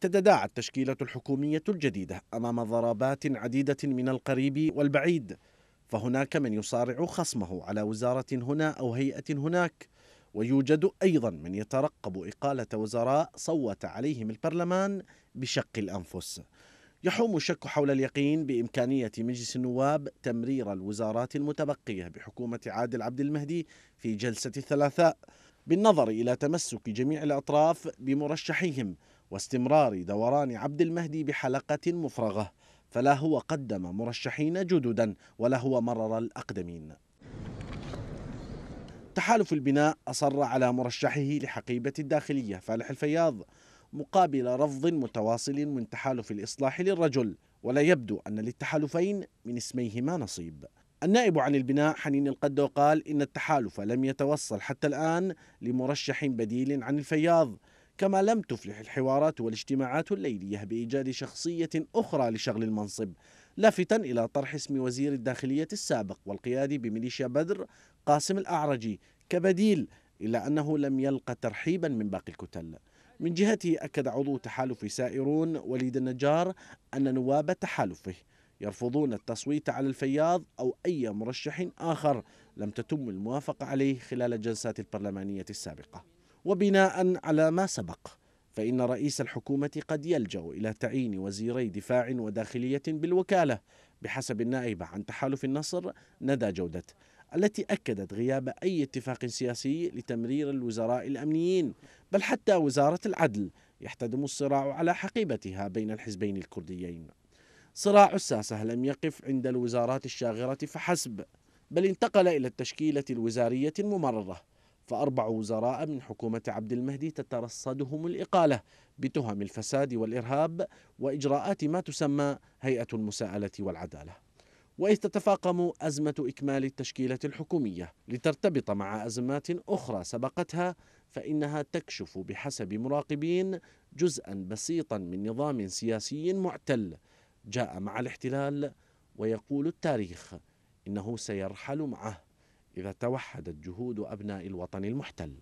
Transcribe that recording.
تتداعى التشكيلة الحكومية الجديدة أمام ضربات عديدة من القريب والبعيد فهناك من يصارع خصمه على وزارة هنا أو هيئة هناك ويوجد أيضا من يترقب إقالة وزراء صوت عليهم البرلمان بشق الأنفس يحوم الشك حول اليقين بإمكانية مجلس النواب تمرير الوزارات المتبقية بحكومة عادل عبد المهدي في جلسة الثلاثاء بالنظر إلى تمسك جميع الأطراف بمرشحيهم واستمرار دوران عبد المهدي بحلقة مفرغة فلا هو قدم مرشحين جددا ولا هو مرر الأقدمين تحالف البناء أصر على مرشحه لحقيبة الداخلية فالح الفياض مقابل رفض متواصل من تحالف الإصلاح للرجل ولا يبدو أن للتحالفين من اسميهما نصيب النائب عن البناء حنين القدو قال إن التحالف لم يتوصل حتى الآن لمرشح بديل عن الفياض كما لم تفلح الحوارات والاجتماعات الليلية بإيجاد شخصية أخرى لشغل المنصب لافتا إلى طرح اسم وزير الداخلية السابق والقيادي بميليشيا بدر قاسم الأعرجي كبديل إلا أنه لم يلقى ترحيبا من باقي الكتل من جهته أكد عضو تحالف سائرون وليد النجار أن نواب تحالفه يرفضون التصويت على الفياض أو أي مرشح آخر لم تتم الموافقة عليه خلال الجلسات البرلمانية السابقة وبناء على ما سبق فإن رئيس الحكومة قد يلجأ إلى تعيين وزيري دفاع وداخلية بالوكالة بحسب النائبة عن تحالف النصر ندى جودت التي أكدت غياب أي اتفاق سياسي لتمرير الوزراء الأمنيين بل حتى وزارة العدل يحتدم الصراع على حقيبتها بين الحزبين الكرديين صراع الساسة لم يقف عند الوزارات الشاغرة فحسب بل انتقل إلى التشكيلة الوزارية الممررة فأربع وزراء من حكومة عبد المهدي تترصدهم الإقالة بتهم الفساد والإرهاب وإجراءات ما تسمى هيئة المساءلة والعدالة وإذ تتفاقم أزمة إكمال التشكيلة الحكومية لترتبط مع أزمات أخرى سبقتها فإنها تكشف بحسب مراقبين جزءا بسيطا من نظام سياسي معتل جاء مع الاحتلال ويقول التاريخ إنه سيرحل معه إذا توحدت جهود أبناء الوطن المحتل